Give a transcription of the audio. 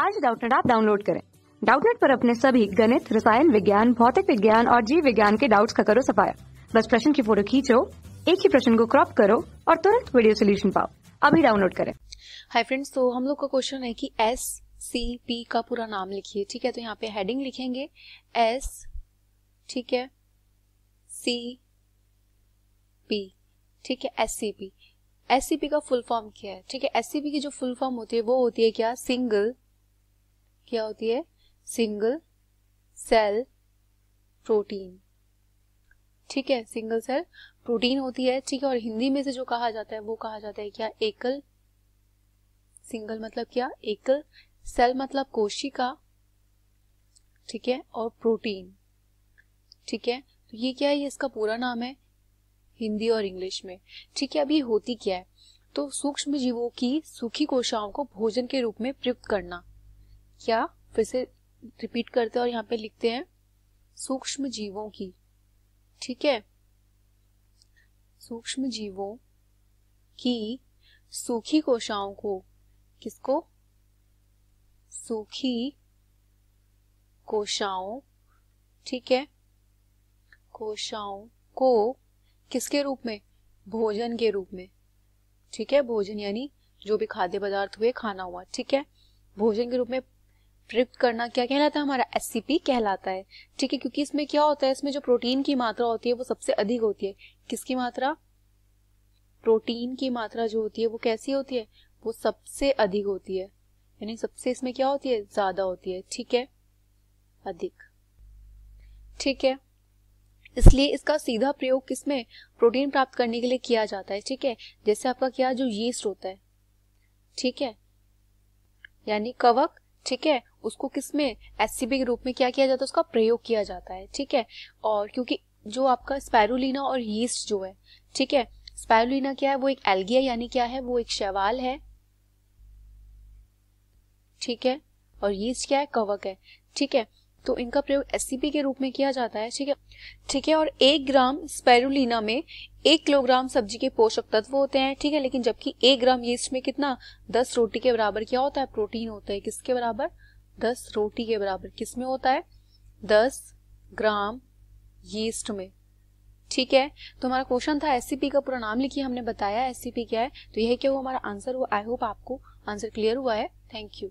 आज डाउटनेट आप डाउनलोड करें डाउटनेट पर अपने सभी गणित रसायन विज्ञान भौतिक विज्ञान और जीव विज्ञान के डाउट्स का करो सफाया बस प्रश्न की फोटो खींचो एक ही प्रश्न को क्रॉप करो और तुरंत वीडियो सोल्यूशन पाओ अभी डाउनलोड करें हाय फ्रेंड्स तो हम लोग का क्वेश्चन है कि एस सी पी का पूरा नाम लिखिए ठीक है तो यहाँ पे हेडिंग लिखेंगे एस ठीक है सी पी ठीक है S C P S C P का फुल फॉर्म क्या है ठीक है एस सी पी की जो फुल फॉर्म होती है वो होती है क्या सिंगल क्या होती है सिंगल सेल प्रोटीन ठीक है सिंगल सेल प्रोटीन होती है ठीक है और हिंदी में से जो कहा जाता है वो कहा जाता है क्या एकल सिंगल मतलब क्या एकल सेल मतलब कोशिका ठीक है और प्रोटीन ठीक है तो ये क्या है ये इसका पूरा नाम है हिंदी और इंग्लिश में ठीक है अभी होती क्या है तो सूक्ष्म जीवों की सूखी कोशाओं को भोजन के रूप में प्रयुक्त करना क्या फिर से रिपीट करते हैं और यहाँ पे लिखते हैं सूक्ष्म जीवों की ठीक है सूक्ष्म जीवों की सूखी कोशाओं को किसको सूखी कोशाओं ठीक है कोशाओं को किसके रूप में भोजन के रूप में ठीक है भोजन यानी जो भी खाद्य पदार्थ हुए खाना हुआ ठीक है भोजन के रूप में प्रयुक्त करना क्या कहलाता है हमारा एस कहलाता है ठीक है क्योंकि इसमें क्या होता है इसमें जो प्रोटीन की मात्रा होती है वो सबसे अधिक होती है किसकी मात्रा प्रोटीन की मात्रा जो होती है वो कैसी होती है वो सबसे अधिक होती है यानी सबसे इसमें क्या होती है ज्यादा होती है ठीक है अधिक ठीक है इसलिए इसका सीधा प्रयोग किसमें प्रोटीन प्राप्त करने के लिए किया जाता है ठीक है जैसे आपका क्या जो यीस्ट होता है ठीक है यानी कवक ठीक है उसको किस में एस के रूप में क्या किया जाता है उसका प्रयोग किया जाता है ठीक है और क्योंकि जो आपका स्पैरुलिना और यीस्ट जो है ठीक है स्पैरुलिना क्या है वो एक एल्गिया यानी क्या है वो एक शैवाल है ठीक है और यीस्ट क्या है कवक है ठीक है तो इनका प्रयोग एस के रूप में किया जाता है ठीक है ठीक है और एक ग्राम स्पेरुलिना में एक किलोग्राम सब्जी के पोषक तत्व होते हैं ठीक है लेकिन जबकि एक ग्राम यीस्ट में कितना दस रोटी के बराबर क्या होता है प्रोटीन होता है किसके बराबर दस रोटी के बराबर किस में होता है दस ग्राम यीस्ट में ठीक है तो हमारा क्वेश्चन था एस का पूरा नाम लिखिए हमने बताया एस क्या है तो यह क्या हुआ हमारा आंसर हुआ आई होप आपको आंसर क्लियर हुआ है थैंक यू